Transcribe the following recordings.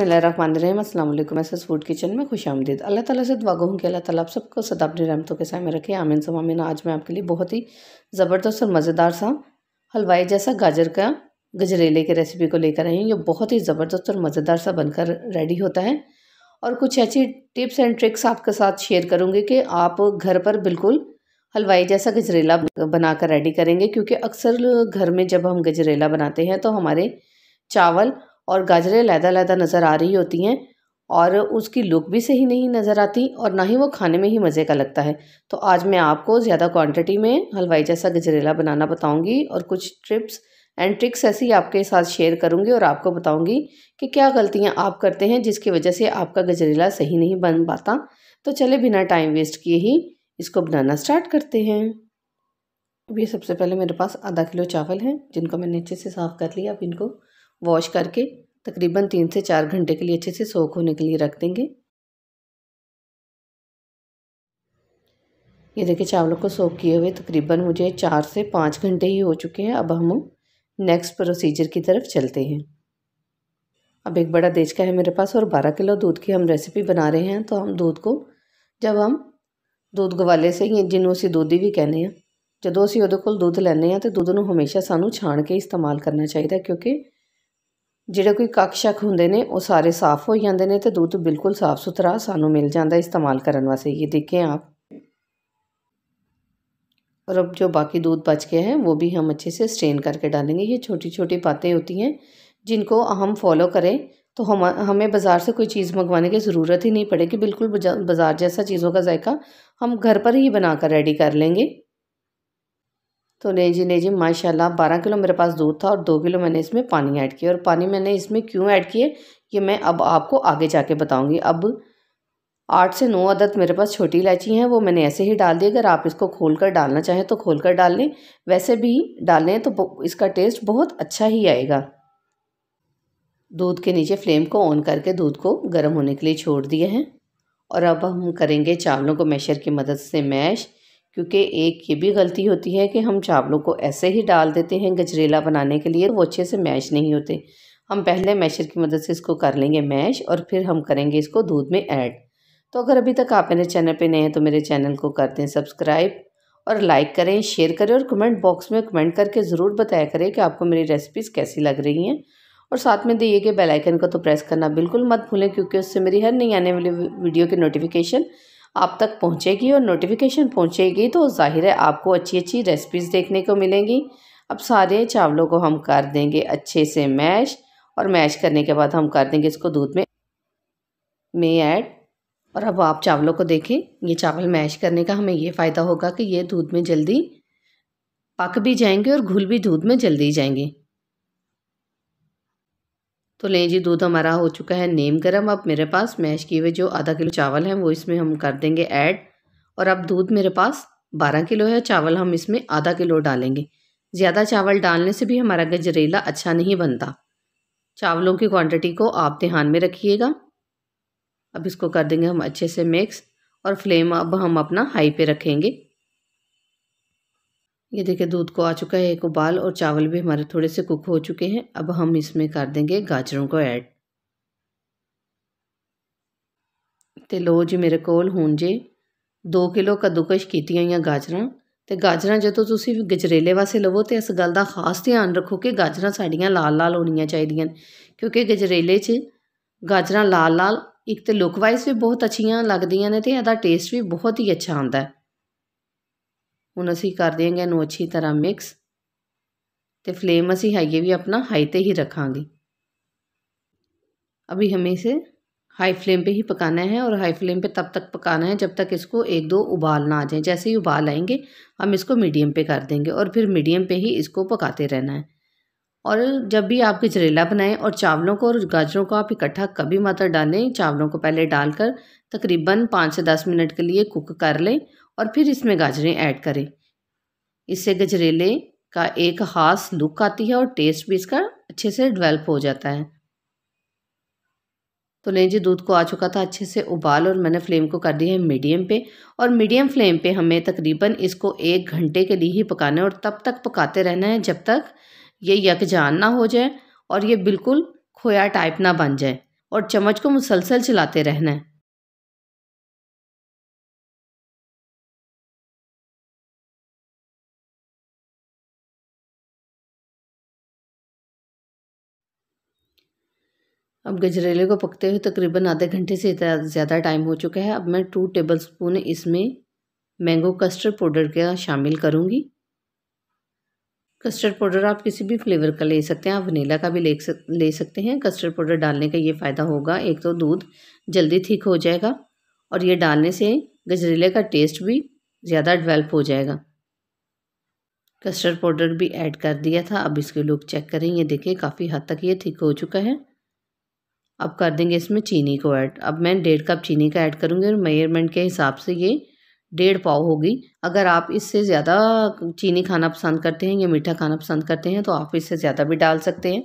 बसमिलीम अल्लाम S S food kitchen में खुश आमदीद अल्लाह ताला से दुआ हूँ कि अल्लाह ताला आप सबको सदा अपनी रहमतों के साय में रखे आमिन समामिन आज मैं आपके लिए बहुत ही ज़बरदस्त और मज़ेदार सा हलवाई जैसा गाजर का गजरेले की रेसिपी को लेकर आई हूँ ये बहुत ही ज़बरदस्त और मज़ेदार सा बनकर रेडी होता है और कुछ ऐसी टिप्स एंड ट्रिक्स आपके साथ शेयर करूँगी कि आप घर पर बिल्कुल हलवाई जैसा गजरेला बनाकर रेडी करेंगे क्योंकि अक्सर घर में जब हम गजरेला बनाते हैं तो हमारे चावल और गाजरें लैदा लैदा नज़र आ रही होती हैं और उसकी लुक भी सही नहीं नज़र आती और ना ही वो खाने में ही मज़े का लगता है तो आज मैं आपको ज़्यादा क्वांटिटी में हलवाई जैसा गजरेला बनाना बताऊंगी और कुछ ट्रिप्स एंड ट्रिक्स ऐसी आपके साथ शेयर करूंगी और आपको बताऊंगी कि क्या गलतियां आप करते हैं जिसकी वजह से आपका गजरेला सही नहीं बन पाता तो चले बिना टाइम वेस्ट किए ही इसको बनाना स्टार्ट करते हैं अभी सबसे पहले मेरे पास आधा किलो चावल हैं जिनको मैंने अच्छे से साफ़ कर लिया अब इनको वॉश करके तकरीबन तीन से चार घंटे के लिए अच्छे से सोख होने के लिए रख देंगे ये देखिए चावलों को सोख किए हुए तकरीबन मुझे चार से पाँच घंटे ही हो चुके हैं अब हम नेक्स्ट प्रोसीजर की तरफ चलते हैं अब एक बड़ा देश का है मेरे पास और बारह किलो दूध की हम रेसिपी बना रहे हैं तो हम दूध को जब हम दूध गवाले से ਹੀ ਜਿਹਨੂੰ ਅਸੀਂ ਦੁੱਧੀ भी कहने हैं जो असी वो ਕੋਲ दूध ਲੈਂਦੇ तो दूध में हमेशा सानू छाण के इस्तेमाल करना चाहिए क्योंकि ਜਿਹੜੇ कोई कक्ष शक होंगे ने वो सारे साफ हो जाते हैं तो ਦੁੱਧ बिल्कुल साफ सुथरा ਸਾਨੂੰ मिल जाता इस्तेमाल करने वास्ते ये देखें आप और अब जो बाकी दूध बच गया है वो भी हम अच्छे से स्ट्रेन करके डालेंगे ये छोटी छोटी बातें होती हैं जिनको हम फॉलो करें तो हम हमें बाज़ार से कोई चीज़ मंगवाने की ज़रूरत ही नहीं पड़ेगी बिल्कुल बाज़ार जैसा चीज़ों का जायका हम घर पर ही बनाकर रेडी कर लेंगे तो ले जी ले जी माशाल्लाह बारह किलो मेरे पास दूध था और दो किलो मैंने इसमें पानी ऐड किया और पानी मैंने इसमें क्यों ऐड किए ये मैं अब आपको आगे जाके बताऊंगी अब आठ से नौ अदद मेरे पास छोटी इलायची हैं वो मैंने ऐसे ही डाल दी अगर आप इसको खोल कर डालना चाहें तो खोल कर डाल लें वैसे भी डालें तो इसका टेस्ट बहुत अच्छा ही आएगा दूध के नीचे फ्लेम को ऑन करके दूध को गर्म होने के लिए छोड़ दिए हैं और अब हम करेंगे चावलों को मैशर की मदद से मैश क्योंकि एक ये भी गलती होती है कि हम चावलों को ऐसे ही डाल देते हैं गजरेला बनाने के लिए तो वो अच्छे से मैश नहीं होते हम पहले मैशर की मदद से इसको कर लेंगे मैश और फिर हम करेंगे इसको दूध में ऐड तो अगर अभी तक आप मेरे चैनल पे नए हैं तो मेरे चैनल को कर दें सब्सक्राइब और लाइक करें शेयर करें और कमेंट बॉक्स में कमेंट करके ज़रूर बताया करें कि आपको मेरी रेसिपीज़ कैसी लग रही हैं और साथ में दिए गए बेलाइकन को तो प्रेस करना बिल्कुल मत भूलें क्योंकि उससे मेरी हर नहीं आने वाली वीडियो की नोटिफिकेशन आप तक पहुंचेगी और नोटिफिकेशन पहुंचेगी तो ज़ाहिर है आपको अच्छी अच्छी रेसिपीज़ देखने को मिलेंगी अब सारे चावलों को हम कर देंगे अच्छे से मैश और मैश करने के बाद हम कर देंगे इसको दूध में में ऐड और अब आप चावलों को देखें ये चावल मैश करने का हमें ये फ़ायदा होगा कि ये दूध में जल्दी पक भी जाएंगे और घुल भी दूध में जल्दी जाएंगे तो लें जी दूध हमारा हो चुका है नेम गरम अब मेरे पास मैश किए हुए जो आधा किलो चावल हैं वो इसमें हम कर देंगे ऐड और अब दूध मेरे पास बारह किलो है चावल हम इसमें आधा किलो डालेंगे ज़्यादा चावल डालने से भी हमारा गजरेला अच्छा नहीं बनता चावलों की क्वांटिटी को आप ध्यान में रखिएगा अब इसको कर देंगे हम अच्छे से मिक्स और फ्लेम अब हम अपना हाई पे रखेंगे ये देखिए दूध को आ चुका है एक उबाल और चावल भी हमारे थोड़े से कुक हो चुके हैं अब हम इसमें कर देंगे गाजरों को ऐड ਤੇ ਲੋ ਜੀ ਮੇਰੇ ਕੋਲ ਹੁਣ ਜੇ 2 ਕਿਲੋ ਕੱਦੂਕਸ਼ ਕੀਤੀਆਂ ਹੋਈਆਂ ਗਾਜਰਾਂ ਤੇ ਗਾਜਰਾਂ ਜਦੋਂ ਤੁਸੀਂ ਗਜਰੇਲੇ ਵਾਸਤੇ ਲਵੋ ਤੇ ਇਸ ਗੱਲ ਦਾ ਖਾਸ ਧਿਆਨ ਰੱਖੋ ਕਿ ਗਾਜਰਾਂ ਸਾਡੀਆਂ ਲਾਲ-ਲਾਲ ਹੋਣੀਆਂ ਚਾਹੀਦੀਆਂ ਕਿਉਂਕਿ ਗਜਰੇਲੇ 'ਚ ਗਾਜਰਾਂ ਲਾਲ-ਲਾਲ ਇੱਕ ਤੇ ਲੁੱਕ ਵਾਈਜ਼ ਵੀ ਬਹੁਤ ਅੱਛੀਆਂ ਲੱਗਦੀਆਂ ਨੇ ਤੇ ਇਹਦਾ ਟੇਸਟ ਵੀ ਬਹੁਤ ਹੀ ਅੱਛਾ ਆਉਂਦਾ ਹੈ हूँ असी कर देंगे ਇਹਨੂੰ अच्छी तरह मिक्स तो फ्लेम असी ਹਾਈਏ भी अपना हाई पर ही रखा अभी हमें इसे हाई फ्लेम पे ही पकाना है और हाई फ्लेम पे तब तक पकाना है जब तक इसको एक दो उबाल ना आ जाए जैसे ही उबाल आएंगे हम इसको मीडियम पे कर देंगे और फिर मीडियम पे ही इसको पकाते रहना है और जब भी आप गजरेला बनाएं और चावलों को और गाजरों को आप इकट्ठा कभी मत डालें चावलों को पहले डालकर तकरीबन पाँच से दस मिनट के लिए कुक कर लें और फिर इसमें गाजरें ऐड करें इससे गजरेले का एक ख़ास लुक आती है और टेस्ट भी इसका अच्छे से डेवलप हो जाता है तो नहीं जी दूध को आ चुका था अच्छे से उबाल और मैंने फ्लेम को कर दिया है मीडियम पे और मीडियम फ्लेम पे हमें तकरीबन इसको एक घंटे के लिए ही पकाना है और तब तक पकाते रहना है जब तक ये यकजान ना हो जाए और ये बिल्कुल खोया टाइप ना बन जाए और चम्मच को मुसलसल चलाते रहना है अब गजरेले को पकते हुए तकरीबन आधे घंटे से ज़्यादा टाइम हो चुका है अब मैं टू टेबल स्पून इसमें मैंगो कस्टर्ड पाउडर का शामिल करूँगी कस्टर्ड पाउडर आप किसी भी फ्लेवर का ले सकते हैं आप वनीला का भी ले सक ले सकते हैं कस्टर्ड पाउडर डालने का ये फ़ायदा होगा एक तो दूध जल्दी ठीक हो जाएगा और ये डालने से गजरेले का टेस्ट भी ज़्यादा डेवलप हो जाएगा कस्टर्ड पाउडर भी ऐड कर दिया था अब इसके लुक चेक करें ये देखें काफ़ी हद तक ये ठीक हो चुका है अब कर देंगे इसमें चीनी को ऐड अब मैं डेढ़ कप चीनी का ऐड करूँगी और मेयरमेंट के हिसाब से ये डेढ़ पाव होगी अगर आप इससे ज़्यादा चीनी खाना पसंद करते हैं या मीठा खाना पसंद करते हैं तो आप इससे ज़्यादा भी डाल सकते हैं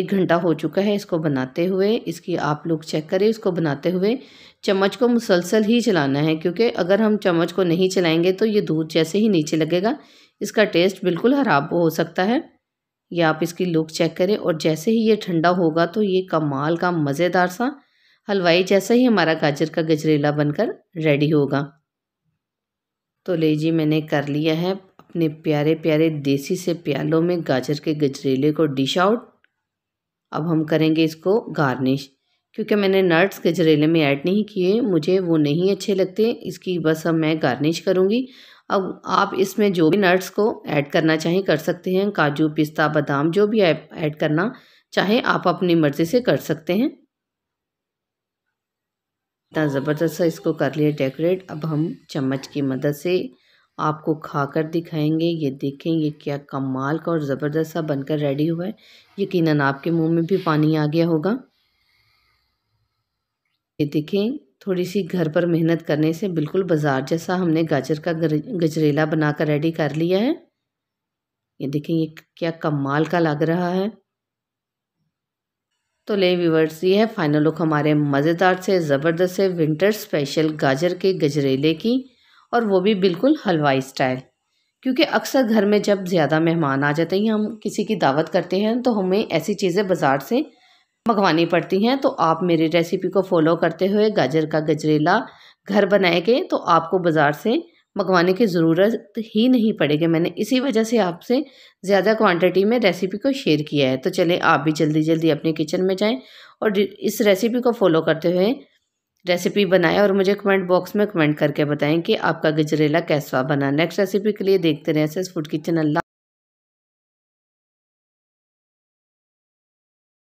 एक घंटा हो चुका है इसको बनाते हुए इसकी आप लोग चेक करें इसको बनाते हुए चम्मच को मुसलसल ही चलाना है क्योंकि अगर हम चम्मच को नहीं चलाएंगे तो ये दूध जैसे ही नीचे लगेगा इसका टेस्ट बिल्कुल ख़राब हो सकता है या आप इसकी लुक चेक करें और जैसे ही ये ठंडा होगा तो ये कमाल का मज़ेदार सा हलवाई जैसा ही हमारा गाजर का गजरेला बनकर रेडी होगा तो ले जी मैंने कर लिया है अपने प्यारे प्यारे देसी से प्यालों में गाजर के गजरेले को डिश आउट अब हम करेंगे इसको गार्निश क्योंकि मैंने नट्स गजरेले में ऐड नहीं किए मुझे वो नहीं अच्छे लगते इसकी बस अब मैं गार्निश करूँगी अब आप इसमें जो भी नट्स को ऐड करना चाहें कर सकते हैं काजू पिस्ता बादाम जो भी ऐड करना चाहें आप अपनी मर्ज़ी से कर सकते हैं इतना ज़बरदस्त सा इसको कर लिया डेकोरेट अब हम चम्मच की मदद से आपको खाकर दिखाएंगे ये देखें ये क्या कमाल का और ज़बरदस्त सा बनकर रेडी हुआ है यकीनन आपके मुंह में भी पानी आ गया होगा ये देखें थोड़ी सी घर पर मेहनत करने से बिल्कुल बाज़ार जैसा हमने गाजर का गजरेला बना कर रेडी कर लिया है ये देखें ये क्या कमाल का लग रहा है तो ले व्यूवर्स ये है फाइनल लुक हमारे मज़ेदार से ज़बरदस्त से विंटर स्पेशल गाजर के गजरेले की और वो भी बिल्कुल हलवाई स्टाइल क्योंकि अक्सर घर में जब ज़्यादा मेहमान आ जाते हैं हम किसी की दावत करते हैं तो हमें ऐसी चीज़ें बाज़ार से मंगवानी पड़ती हैं तो आप मेरी रेसिपी को फॉलो करते हुए गाजर का गजरेला घर बनाएंगे तो आपको बाज़ार से मंगवाने की ज़रूरत ही नहीं पड़ेगी मैंने इसी वजह से आपसे ज़्यादा क्वांटिटी में रेसिपी को शेयर किया है तो चलें आप भी जल्दी जल्दी अपने किचन में जाएं और इस रेसिपी को फॉलो करते हुए रेसिपी बनाएं और मुझे कमेंट बॉक्स में कमेंट करके बताएं कि आपका गजरेला कैसा बना नेक्स्ट रेसिपी के लिए देखते रहें सेस फूड किचन अल्लाह